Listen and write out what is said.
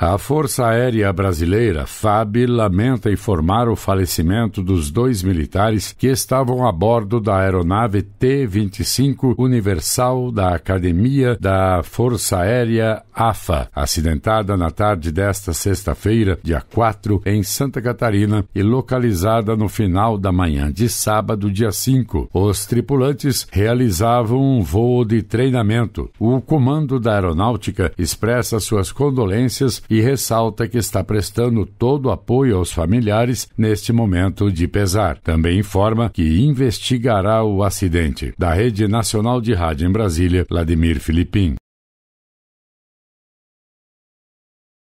A Força Aérea Brasileira, FAB, lamenta informar o falecimento dos dois militares que estavam a bordo da aeronave T-25 Universal da Academia da Força Aérea AFA, acidentada na tarde desta sexta-feira, dia 4, em Santa Catarina e localizada no final da manhã de sábado, dia 5. Os tripulantes realizavam um voo de treinamento. O comando da aeronáutica expressa suas condolências e ressalta que está prestando todo apoio aos familiares neste momento de pesar. Também informa que investigará o acidente. Da Rede Nacional de Rádio em Brasília, Vladimir Filipim.